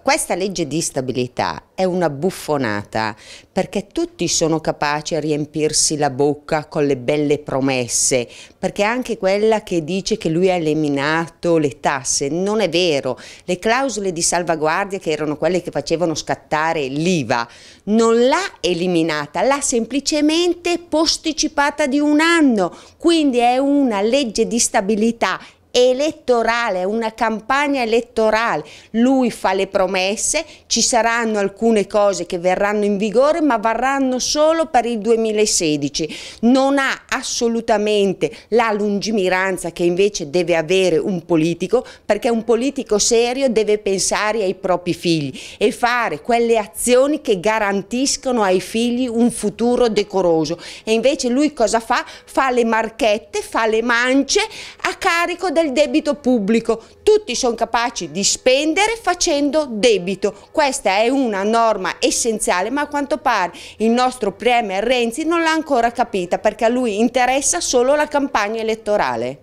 Questa legge di stabilità è una buffonata perché tutti sono capaci a riempirsi la bocca con le belle promesse, perché anche quella che dice che lui ha eliminato le tasse non è vero, le clausole di salvaguardia che erano quelle che facevano scattare l'IVA non l'ha eliminata, l'ha semplicemente posticipata di un anno, quindi è una legge di stabilità elettorale, una campagna elettorale. Lui fa le promesse, ci saranno alcune cose che verranno in vigore ma varranno solo per il 2016. Non ha assolutamente la lungimiranza che invece deve avere un politico perché un politico serio deve pensare ai propri figli e fare quelle azioni che garantiscono ai figli un futuro decoroso. E invece lui cosa fa? Fa le marchette, fa le mance a carico del del debito pubblico. Tutti sono capaci di spendere facendo debito. Questa è una norma essenziale, ma a quanto pare il nostro Premier Renzi non l'ha ancora capita perché a lui interessa solo la campagna elettorale.